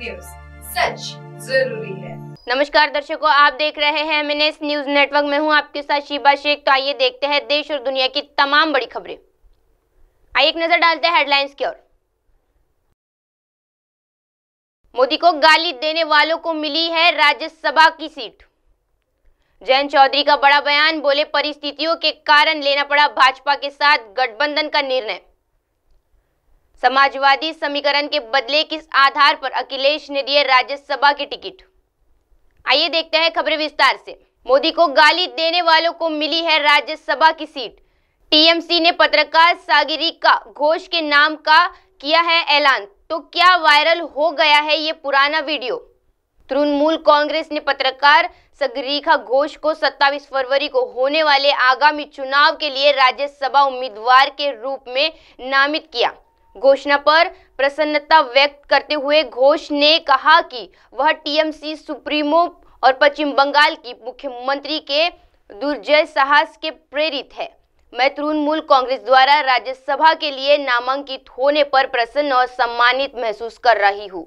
सच जरूरी है नमस्कार दर्शकों आप देख रहे हैं इस न्यूज नेटवर्क में हूं आपके साथ शिबा शेख तो आइए देखते हैं देश और दुनिया की तमाम बड़ी खबरें आइए एक नजर डालते हैं हेडलाइंस की ओर मोदी को गाली देने वालों को मिली है राज्यसभा की सीट जयंत चौधरी का बड़ा बयान बोले परिस्थितियों के कारण लेना पड़ा भाजपा के साथ गठबंधन का निर्णय समाजवादी समीकरण के बदले किस आधार पर अखिलेश ने दिए राज्यसभा की टिकट आइए देखते हैं खबरें विस्तार से मोदी को गाली देने वालों को मिली है राज्यसभा की सीट टीएमसी ने पत्रकार का घोष के नाम का किया है ऐलान तो क्या वायरल हो गया है ये पुराना वीडियो तृणमूल कांग्रेस ने पत्रकार सगरीखा घोष को 27 फरवरी को होने वाले आगामी चुनाव के लिए राज्यसभा उम्मीदवार के रूप में नामित किया घोषणा पर प्रसन्नता व्यक्त करते हुए घोष ने कहा कि वह टीएमसी सुप्रीमो और पश्चिम बंगाल की मुख्यमंत्री के दुर्जय साहस के प्रेरित है मैं तृणमूल कांग्रेस द्वारा राज्यसभा के लिए नामांकित होने पर प्रसन्न और सम्मानित महसूस कर रही हूँ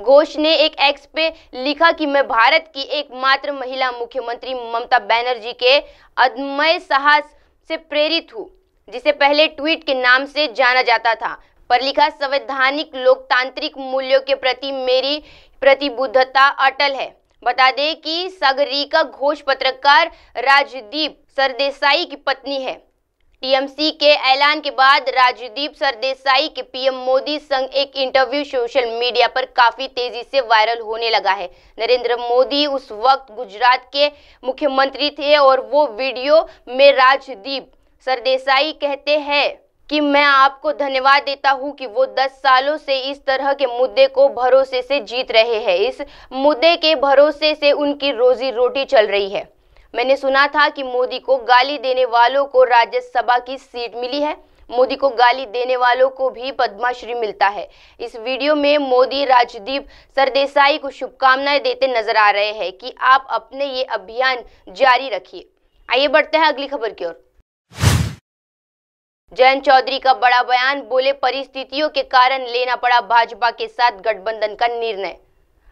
घोष ने एक एक्स पे लिखा कि मैं भारत की एकमात्र महिला मुख्यमंत्री ममता बनर्जी के अदमय साहस से प्रेरित हूँ जिसे पहले ट्वीट के नाम से जाना जाता था पर लिखा संवैधानिक लोकतांत्रिक मूल्यों के प्रति मेरी प्रतिबद्धता अटल है बता दें कि सागरिका घोष पत्रकार राजदीप सरदेसाई की पत्नी है टीएमसी के ऐलान के बाद राजदीप सरदेसाई के पीएम मोदी संग एक इंटरव्यू सोशल मीडिया पर काफी तेजी से वायरल होने लगा है नरेंद्र मोदी उस वक्त गुजरात के मुख्यमंत्री थे और वो वीडियो में राजदीप सरदेसाई कहते हैं कि मैं आपको धन्यवाद देता हूं कि वो 10 सालों से इस तरह के मुद्दे को भरोसे से जीत रहे हैं इस मुद्दे के भरोसे से उनकी रोजी रोटी चल रही है मैंने सुना था कि मोदी को गाली देने वालों को राज्यसभा की सीट मिली है मोदी को गाली देने वालों को भी पद्माश्री मिलता है इस वीडियो में मोदी राजदीप सरदेसाई को शुभकामनाएं देते नजर आ रहे हैं कि आप अपने ये अभियान जारी रखिए आइए बढ़ते हैं अगली खबर की ओर जयंत चौधरी का बड़ा बयान बोले परिस्थितियों के कारण लेना पड़ा भाजपा के साथ गठबंधन का निर्णय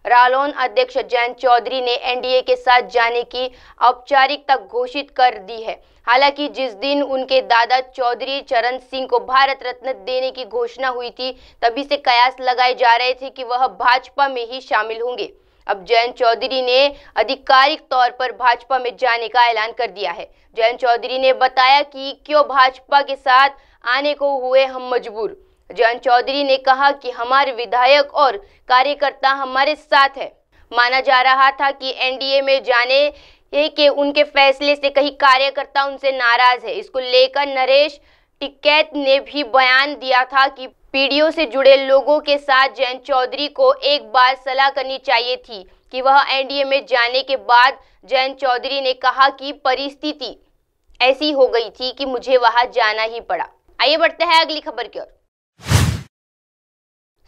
रालोन अध्यक्ष जयंत चौधरी ने एनडीए के साथ जाने की औपचारिकता घोषित कर दी है हालांकि जिस दिन उनके दादा चौधरी चरण सिंह को भारत रत्न देने की घोषणा हुई थी तभी से कयास लगाए जा रहे थे कि वह भाजपा में ही शामिल होंगे अब जयंत चौधरी ने आधिकारिक तौर पर भाजपा में जाने का ऐलान कर दिया है जयंत चौधरी ने बताया कि क्यों भाजपा के साथ आने को हुए हम मजबूर जयंत चौधरी ने कहा कि हमारे विधायक और कार्यकर्ता हमारे साथ है माना जा रहा था कि एनडीए में जाने के उनके फैसले से कहीं कार्यकर्ता उनसे नाराज है इसको लेकर नरेश टिकैत ने भी बयान दिया था कि पीढ़ियों से जुड़े लोगों के साथ जयंत चौधरी को एक बार सलाह करनी चाहिए थी कि वह एनडीए में जाने के बाद जयंत चौधरी ने कहा कि परिस्थिति ऐसी हो गई थी कि मुझे वहां जाना ही पड़ा आइए बढ़ते हैं अगली खबर की ओर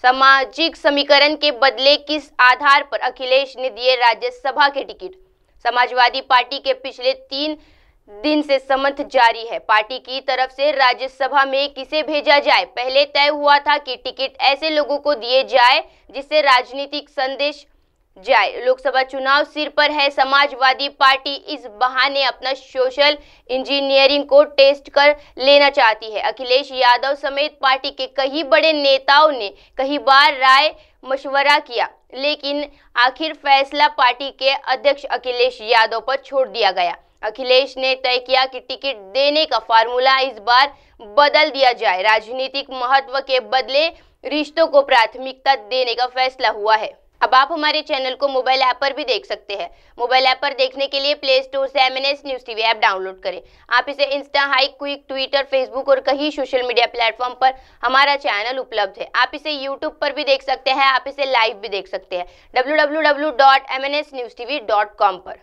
सामाजिक समीकरण के बदले किस आधार पर अखिलेश ने दिए राज्यसभा के टिकट समाजवादी पार्टी के पिछले तीन दिन से समर्थ जारी है पार्टी की तरफ से राज्यसभा में किसे भेजा जाए पहले तय हुआ था कि टिकट ऐसे लोगों को दिए जाए जिससे राजनीतिक संदेश जाए लोकसभा चुनाव सिर पर है समाजवादी पार्टी इस बहाने अपना सोशल इंजीनियरिंग को टेस्ट कर लेना चाहती है अखिलेश यादव समेत पार्टी के कई बड़े नेताओं ने कई बार राय मशवरा किया लेकिन आखिर फैसला पार्टी के अध्यक्ष अखिलेश यादव पर छोड़ दिया गया अखिलेश ने तय किया कि टिकट देने का फार्मूला इस बार बदल दिया जाए राजनीतिक महत्व के बदले रिश्तों को प्राथमिकता देने का फैसला हुआ है अब आप हमारे चैनल को मोबाइल ऐप पर भी देख सकते हैं मोबाइल ऐप पर देखने के लिए प्ले स्टोर से M N S news TV app download करें आप इसे insta Hike quick Twitter Facebook और कहीं सोशल मीडिया प्लेटफॉर्म पर हमारा चैनल उपलब्ध है आप इसे यूट्यूब पर भी देख सकते हैं आप इसे लाइव भी देख सकते हैं W W W dot M N S news TV dot com पर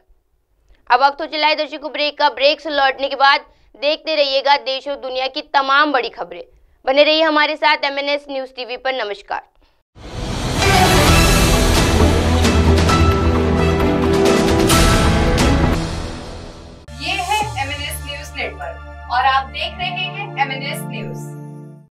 अब वक्त हो चला है दर्शकों ब्रेक का ब्रेक से लौटने के बाद देखते रहिएगा देश और दुनिया की तमाम बड़ी खबरें बने रहिए हमारे साथ एमएनएस न्यूज टीवी पर नमस्कार